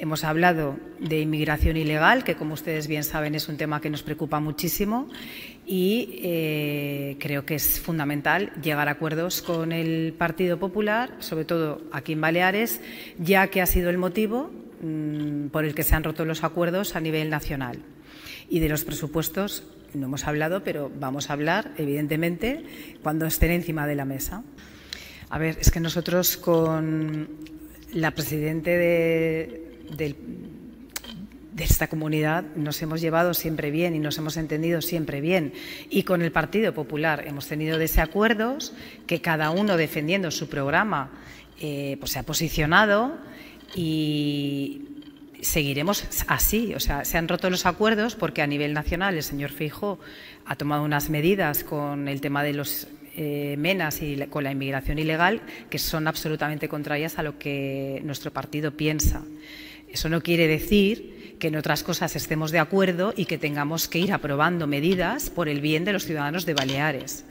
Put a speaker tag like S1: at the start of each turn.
S1: Hemos hablado de inmigración ilegal, que como ustedes bien saben es un tema que nos preocupa muchísimo y eh, creo que es fundamental llegar a acuerdos con el Partido Popular, sobre todo aquí en Baleares, ya que ha sido el motivo mm, por el que se han roto los acuerdos a nivel nacional. Y de los presupuestos no hemos hablado, pero vamos a hablar, evidentemente, cuando estén encima de la mesa. A ver, es que nosotros con la presidente de, del, de esta comunidad nos hemos llevado siempre bien y nos hemos entendido siempre bien. Y con el Partido Popular hemos tenido desacuerdos que cada uno defendiendo su programa eh, pues se ha posicionado y seguiremos así. O sea, se han roto los acuerdos porque a nivel nacional el señor Fijo ha tomado unas medidas con el tema de los eh, menas y con la inmigración ilegal que son absolutamente contrarias a lo que nuestro partido piensa. Eso no quiere decir que en otras cosas estemos de acuerdo y que tengamos que ir aprobando medidas por el bien de los ciudadanos de Baleares.